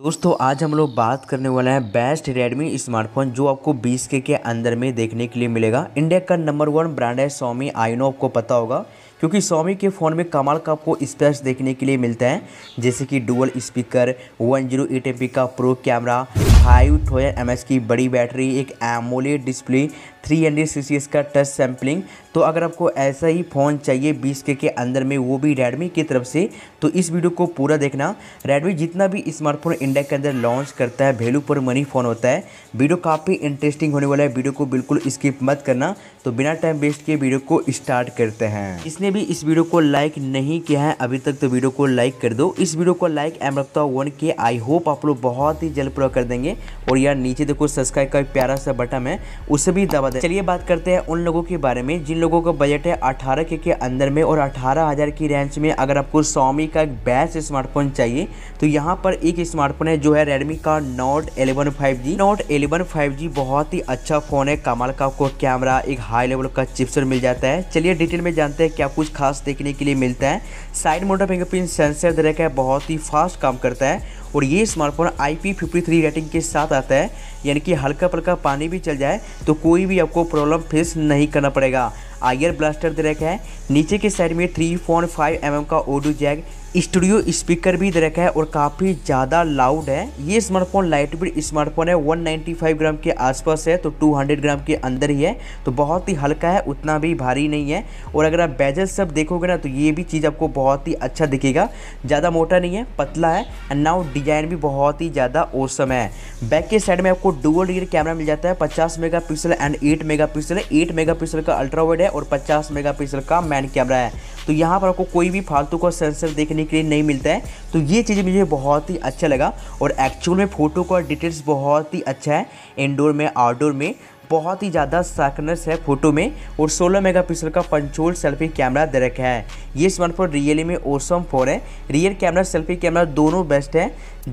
दोस्तों आज हम लोग बात करने वाले हैं बेस्ट रेडमी स्मार्टफोन जो आपको 20 के के अंदर में देखने के लिए मिलेगा इंडिया का नंबर वन ब्रांड है सोमी आइनो आपको पता होगा क्योंकि सोमी के फ़ोन में कमाल का आपको स्पेस देखने के लिए मिलता है जैसे कि डुअल स्पीकर 108 जीरो का प्रो कैमरा फाइव ठोयर एम की बड़ी बैटरी एक एमोले डिस्प्ले थ्री हंड्रेड सी का टच सैम्पलिंग तो अगर आपको ऐसा ही फ़ोन चाहिए बीस के के अंदर में वो भी रेडमी की तरफ से तो इस वीडियो को पूरा देखना रेडमी जितना भी स्मार्टफोन इंडिया के अंदर लॉन्च करता है वैल्यू पर मनी फ़ोन होता है वीडियो काफ़ी इंटरेस्टिंग होने वाला है वीडियो को बिल्कुल स्किप मत करना तो बिना टाइम वेस्ट किए वीडियो को स्टार्ट करते हैं इसने भी इस वीडियो को लाइक नहीं किया है अभी तक तो वीडियो को लाइक कर दो इस वीडियो को लाइक एम रखता वन के आई होप आप लोग बहुत ही जल्द पूरा कर देंगे और यार नीचे देखो सब्सक्राइब का प्यारा सा बटन है उसे भी दबा है चलिए बात करते हैं उन लोगों के बारे में जिन लोगों का बजट है अठारह के, अंदर में और अठारह हज़ार की रेंज में अगर आपको सोमी का एक बेस्ट स्मार्टफोन चाहिए तो यहाँ पर एक स्मार्टफोन है जो है रेडमी का note eleven five G note eleven five G बहुत ही अच्छा फ़ोन है कमाल का आपको कैमरा एक हाई लेवल का चिप्सर मिल जाता है चलिए डिटेल में जानते हैं क्या कुछ खास देखने के लिए मिलता है साइड मोटर फिंगरप्रिंट सेंसर दे रखा है बहुत ही फास्ट काम करता है और ये स्मार्टफोन आई पी रेटिंग के साथ आता है यानी कि हल्का पल्का पानी भी चल जाए तो कोई भी आपको प्रॉब्लम फेस नहीं करना पड़ेगा आयर ब्लास्टर दे रखा है नीचे के साइड में थ्री पॉइंट फाइव एम का ओडू जैग स्टूडियो स्पीकर भी दे रखा है और काफ़ी ज़्यादा लाउड है ये स्मार्टफोन लाइट वेट स्मार्टफोन है 195 ग्राम के आसपास है तो 200 ग्राम के अंदर ही है तो बहुत ही हल्का है उतना भी भारी नहीं है और अगर आप बेजल सब देखोगे ना तो ये भी चीज़ आपको बहुत ही अच्छा दिखेगा ज़्यादा मोटा नहीं है पतला है एंड नाउ डिज़ाइन भी बहुत ही ज़्यादा ओसम है बैक के साइड में आपको डुअल रियर कैमरा मिल जाता है पचास मेगा एंड एट मेगा है एट मेगा का अल्ट्रावेड है और पचास मेगा का मैन कैमरा है तो यहाँ पर आपको कोई भी फालतू का सेंसर देखने देखने के लिए नहीं मिलता है तो ये चीज़ मुझे बहुत ही अच्छा लगा और एक्चुअल में फ़ोटो का डिटेल्स बहुत ही अच्छा है इनडोर में आउटडोर में बहुत ही ज़्यादा शार्पनेस है फोटो में और 16 मेगापिक्सल का पंचोल सेल्फी कैमरा दे रखा है ये स्मार्टफोन रियली में ओसम फोर है रियर कैमरा सेल्फी कैमरा दोनों बेस्ट है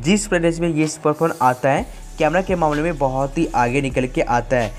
जिस प्रदेश में ये स्मार्टफोन आता है कैमरा के मामले में बहुत ही आगे निकल के आता है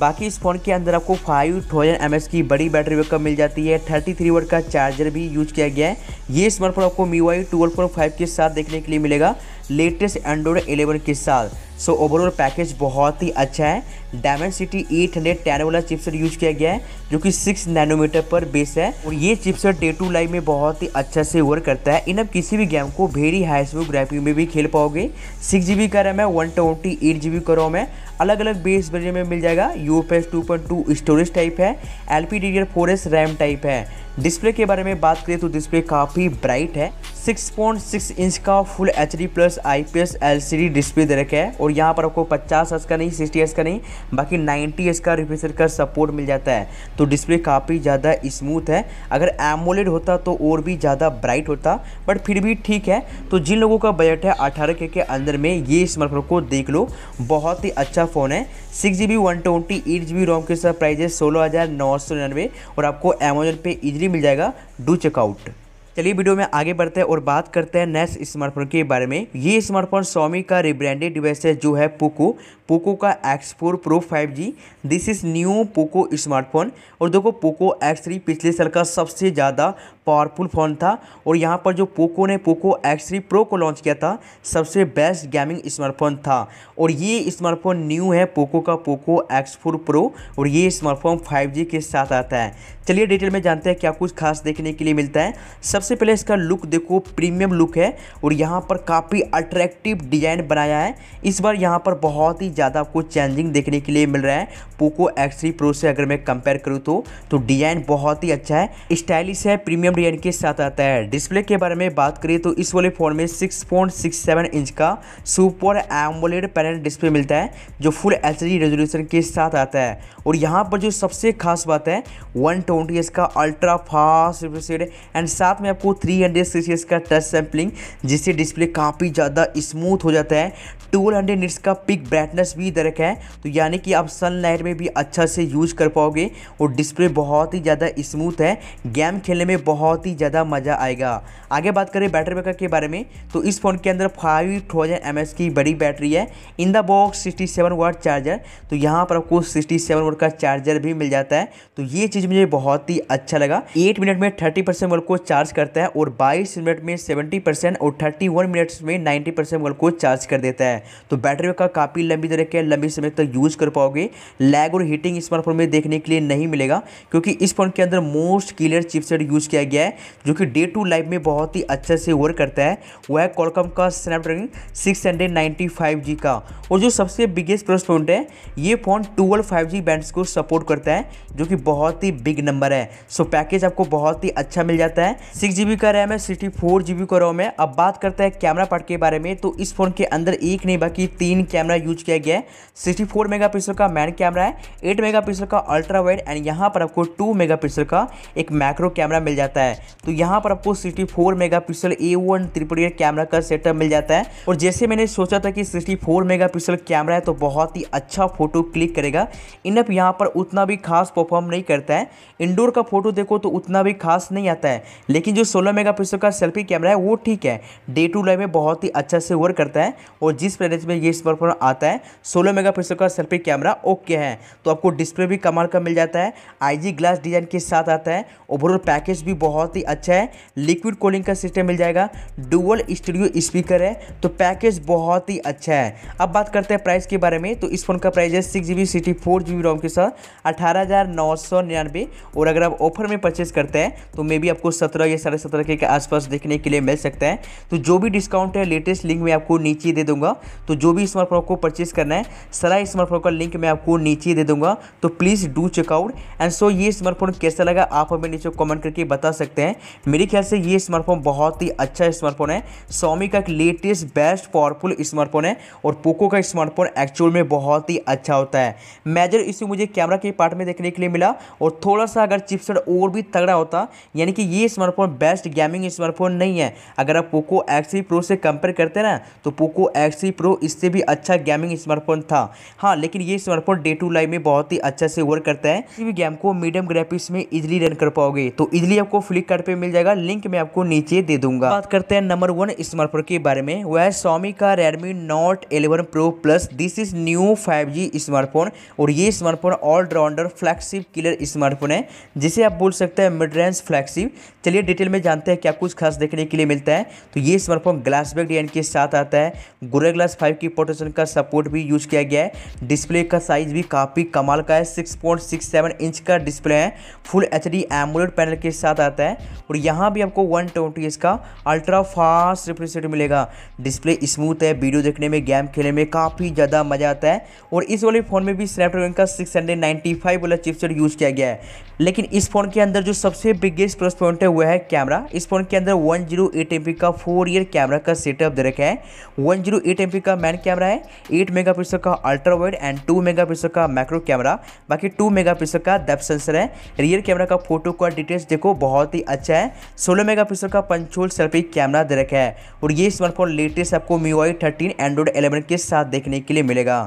बाकी इस फ़ोन के अंदर आपको फाइव थाउजेंड एम की बड़ी बैटरी बैकअप मिल जाती है थर्टी थ्री वर्ड का चार्जर भी यूज किया गया है ये स्मार्टफोन आपको मीवाई टूवेल्व पॉइंट फाइव के साथ देखने के लिए मिलेगा लेटेस्ट एंड्रॉयड एलेवन के साथ सो ओवरऑल पैकेज बहुत ही अच्छा है Dimensity eight hundred ten वाला चिपसेट यूज किया गया है जो कि सिक्स नैनोमीटर पर बेस है और ये चिपसेट डे टू लाइफ में बहुत ही अच्छा से वर्क करता है इन अब किसी भी गेम को वेरी हाई स्पीड ग्राफिक में भी खेल पाओगे सिक्स जी बी का रैम है one twenty eight G B का रोम है अलग अलग बेस वर्जन में मिल जाएगा U F S two point two storage type है L P D D four X RAM type है डिस्प्ले के बारे में बात करें तो डिस्प्ले काफ़ी ब्राइट है 6.6 इंच का full H D plus I P S L C D display दे रखा है और यहाँ पर आपको पचास एस का नहीं सिक्सटी एस का नहीं बाकी नाइन्टी एस का रिफ्रेशर का सपोर्ट मिल जाता है तो डिस्प्ले काफ़ी ज़्यादा स्मूथ है अगर एमोलेड होता तो और भी ज़्यादा ब्राइट होता बट फिर भी ठीक है तो जिन लोगों का बजट है अठारह के, के अंदर में ये स्मार्टफोन को देख लो बहुत ही अच्छा फ़ोन है six G B one twenty eight G B ROM के साथ प्राइस है सोलह हज़ार नौ सौ निन्यानवे और आपको अमेजोन पे इजीली मिल जाएगा डू चेकआउट चलिए वीडियो में आगे बढ़ते हैं और बात करते हैं नेक्स्ट स्मार्टफोन के बारे में ये स्मार्टफोन सोमी का रिब्रांडेड डिवाइस है जो है पोको पोको का X four pro five G this is new Poco smartphone और देखो पोको एक्स थ्री पिछले साल का सबसे ज़्यादा पावरफुल फ़ोन था और यहाँ पर जो पोको ने पोको एक्स थ्री प्रो को लॉन्च किया था सबसे बेस्ट गेमिंग स्मार्टफोन था और ये स्मार्टफोन न्यू है पोको का पोको एक्स फोर प्रो और ये स्मार्टफोन फाइव जी के साथ आता है चलिए डिटेल में जानते हैं क्या कुछ खास देखने के लिए मिलता है सबसे पहले इसका लुक देखो प्रीमियम लुक है और यहाँ पर काफ़ी अट्रैक्टिव डिज़ाइन बनाया है इस बार यहाँ पर बहुत ही ज़्यादा आपको चेंजिंग देखने के लिए मिल रहा है पोको एक्स थ्री प्रो से अगर मैं कंपेयर करूँ तो, तो डिज़ाइन बहुत ही अच्छा है स्टाइलिश है प्रीमियम मीडियम रेंज के साथ आता है डिस्प्ले के बारे में बात करें तो इस वाले फ़ोन में six six point seven inch का सुपर एमोलेड पैनल डिस्प्ले मिलता है जो फुल एच रेजोल्यूशन के साथ आता है और यहाँ पर जो सबसे खास बात है वन ट्वेंटी का अल्ट्रा फास्ट एंड साथ में आपको थ्री हंड्रेड का टच सैम्पलिंग जिससे डिस्प्ले काफ़ी ज़्यादा स्मूथ हो जाता है ट्वेल्व हंड्रेड निट्स का पिक ब्राइटनेस भी दे है तो यानी कि आप सनलाइट में भी अच्छा से यूज कर पाओगे और डिस्प्ले बहुत ही ज़्यादा स्मूथ है गेम खेलने में बहुत बहुत ही ज़्यादा मज़ा आएगा आगे बात करें बैटरी बैकअप के बारे में तो इस फ़ोन के अंदर फाइव थाउजेंड एम की बड़ी बैटरी है in the box sixty seven charger तो यहाँ पर आपको सिक्सटी सेवन का चार्जर भी मिल जाता है तो ये चीज़ मुझे बहुत ही अच्छा लगा एट मिनट में थर्टी परसेंट को चार्ज करता है और बाईस मिनट में सेवेंटी परसेंट और थर्टी वन मिनट्स में नाइन्टी परसेंट को चार्ज कर देता है तो बैटरी बैकअप काफ़ी लंबी तरह के लंबे समय तक तो यूज़ कर पाओगे लैग और हीटिंग स्मार्टफोन में देखने के लिए नहीं मिलेगा क्योंकि इस फोन के अंदर मोस्ट क्लियर चिपसेट यूज़ किया गया गया है जो कि डे टू लाइफ में बहुत ही अच्छे से वर्क करता है वह है कॉलकम का स्नैपड्रैगन सिक्स जी का और जो सबसे बिगेस्ट प्लस पॉइंट है ये फ़ोन ट्वेल्व फाइव जी को सपोर्ट करता है जो कि बहुत ही बिग नंबर है सो पैकेज आपको बहुत ही अच्छा मिल जाता है सिक्स जी का रैम है सिक्सटी फोर जी का रोम है अब बात करते हैं कैमरा पार्ट के बारे में तो इस फ़ोन के अंदर एक नहीं बाकी तीन कैमरा यूज किया गया है सिक्सटी फोर पिक्सल का मैन कैमरा है एट मेगा का अल्ट्रा वाइड एंड यहाँ पर आपको टू पिक्सल का एक मैक्रो कैमरा मिल जाता है जाता है तो यहाँ पर आपको sixty four mega pixel A one triple eight camera का सेटअप मिल जाता है और जैसे मैंने सोचा था कि sixty four mega pixel camera है तो बहुत ही अच्छा फोटो क्लिक करेगा इनफ यहाँ पर उतना भी खास परफॉर्म नहीं करता है इंडोर का फोटो देखो तो उतना भी खास नहीं आता है लेकिन जो सोलह मेगा पिक्सल का सेल्फी कैमरा है वो ठीक है डे टू लाइफ में बहुत ही अच्छा से वर्क करता है और जिस प्रेज में ये स्मार्टफोन आता है सोलह मेगा का सेल्फी कैमरा ओके है तो आपको डिस्प्ले भी कमाल का मिल जाता है आई ग्लास डिजाइन के साथ आता है ओवरऑल पैकेज भी बहुत बहुत ही अच्छा है लिक्विड कोलिंग का सिस्टम मिल जाएगा डुअल स्टूडियो स्पीकर है तो पैकेज बहुत ही अच्छा है अब बात करते हैं प्राइस के बारे में तो इस फ़ोन का प्राइस है six G B sixty four G B ROM के साथ अठारह हज़ार नौ सौ निन्यानवे और अगर आप ऑफर में परचेस करते हैं तो मे भी आपको सत्रह या साढ़े सत्रह के आसपास देखने के लिए मिल सकता है तो जो भी डिस्काउंट है लेटेस्ट लिंक में आपको नीचे दे दूंगा तो जो भी स्मार्टफोन को परचेस करना है सारा स्मार्टफोन का लिंक मैं आपको नीचे दे दूंगा तो please do checkout and so ये स्मार्टफोन कैसा लगा आप हमें नीचे कॉमेंट करके बता सकते सकते हैं मेरे ख्याल से ये स्मार्टफोन बहुत ही अच्छा स्मार्टफोन है सोमी का एक लेटेस्ट बेस्ट पावरफुल स्मार्टफोन है और पोको का स्मार्टफोन एक्चुअल में बहुत ही अच्छा होता है मेजर इश्यू मुझे कैमरा के पार्ट में देखने के लिए मिला और थोड़ा सा अगर चिपसेट और भी तगड़ा होता यानी कि ये स्मार्टफोन बेस्ट गेमिंग स्मार्टफोन नहीं है अगर आप पोको एक्स प्रो से कंपेयर करते हैं ना तो पोको एक्स प्रो इससे भी अच्छा गेमिंग स्मार्टफोन था हाँ लेकिन ये स्मार्टफोन डे टू लाइफ में बहुत ही अच्छा से वर्क करता है किसी भी गेम को मीडियम ग्राफिक्स में इजिली रन कर पाओगे तो इजिली आपको फ्लिपकार्ट मिल जाएगा लिंक मैं आपको नीचे दे दूंगा बात करते हैं नंबर वन स्मार्टफोन के बारे में वह सोमी स्वामी का Redmi note eleven pro plus this is new G smartphone और ये smartphone allrounder flagship killer smartphone है जिसे आप बोल सकते हैं मिड रेंज फ्लैक्सिप चलिए डिटेल में जानते हैं क्या कुछ खास देखने के लिए मिलता है तो ये स्मार्टफोन ग्लास बैक डी के साथ आता है गुरे ग्लास फाइव की प्रोटेक्शन का सपोर्ट भी यूज किया गया है डिस्प्ले का साइज भी काफ़ी कमाल का है six point six seven inch का डिस्प्ले है full H D AMOLED panel के साथ आता है और यहाँ भी आपको वन ट्वेंटी इसका अल्ट्रा फास्ट रिफ्रेशरेट मिलेगा डिस्प्ले स्मूथ है वीडियो देखने में गेम खेलने में काफ़ी ज़्यादा मज़ा आता है और इस वाले फ़ोन में भी स्नैपड्रैगन का सिक्स हंड्रेड नाइन्टी फाइव वाला चिपसेट यूज़ किया गया है लेकिन इस फोन के अंदर जो सबसे बिगेस्ट प्लस पॉइंट है हुआ है कैमरा इस फ़ोन के अंदर one zero eight M P का फोर ईयर कैमरा का सेटअप दे रखा है one zero eight M P का मैन कैमरा है एट मेगा पिक्सल का ultra wide and two mega pixel का मैक्रो कैमरा बाकी टू मेगा पिक्सल का डेप सेंसर है रियर कैमरा का फोटो का डिटेल्स देखो बहुत ही अच्छा है सोलह मेगा पिक्सल का पंचोल सेल्फी कैमरा दे रखा है और ये स्मार्टफोन लेटेस्ट आपको MIUI thirteen Android eleven के साथ देखने के लिए मिलेगा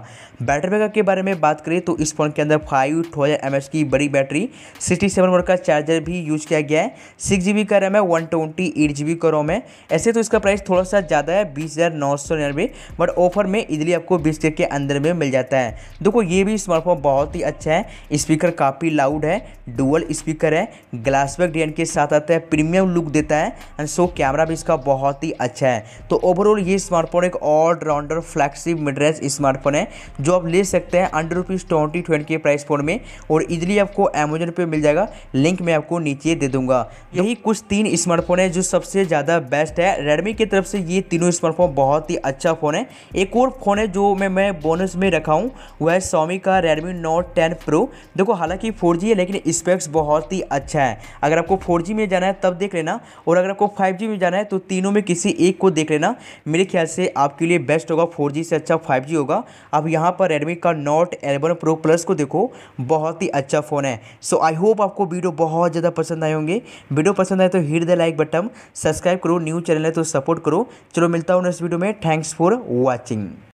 बैटरी बैकअप के बारे में बात करें तो इस फोन के अंदर फाइव थाउजेंड एम की बड़ी बैटरी सिक्सटी सेवन का चार्जर भी यूज किया गया है सिक्स जी बी का रैम है one twenty eight G B का रोम है ऐसे तो इसका प्राइस थोड़ा सा ज़्यादा है बीस हज़ार नौ सौ निन्यानवे बट ऑफर में इजिली आपको बीस के अंदर में मिल जाता है देखो ये भी स्मार्टफोन बहुत ही अच्छा है स्पीकर काफ़ी लाउड है डुअल स्पीकर है ग्लास बैक डिजाइन के साथ आता है प्रीमियम लुक देता है एंड सो कैमरा भी इसका बहुत ही अच्छा है तो ओवरऑल ये स्मार्टफोन एक ऑलराउंडर फ्लैगशिप मिड स्मार्टफोन है जो आप ले सकते हैं अंडर रुपीज़ ट्वेंटी ट्वेंटी के प्राइस फोन में और इजिली आपको अमेजोन पे मिल जाएगा लिंक मैं आपको नीचे दे दूंगा तो यही कुछ तीन स्मार्टफोन है जो सबसे ज़्यादा बेस्ट है रेडमी की तरफ से ये तीनों स्मार्टफोन बहुत ही अच्छा फ़ोन है एक और फ़ोन है जो मैं मैं बोनस में रखा हूँ वह है सोमी का रेडमी नोट टेन प्रो देखो हालांकि फोर है लेकिन स्पेक्स बहुत ही अच्छा है अगर आपको फोर में जाना है तब देख लेना और अगर आपको फाइव में जाना है तो तीनों में किसी एक को देख लेना मेरे ख्याल से आपके लिए बेस्ट होगा फोर से अच्छा फाइव होगा अब यहाँ पर रेडमी का नोट एलेवन प्रो प्लस को देखो बहुत ही अच्छा फ़ोन है सो आई होप आपको वीडियो बहुत ज़्यादा पसंद आए होंगे वीडियो पसंद आए तो hit the like button subscribe करो न्यू चैनल है तो सपोर्ट करो चलो मिलता हूँ नेक्स्ट वीडियो में थैंक्स फॉर वॉचिंग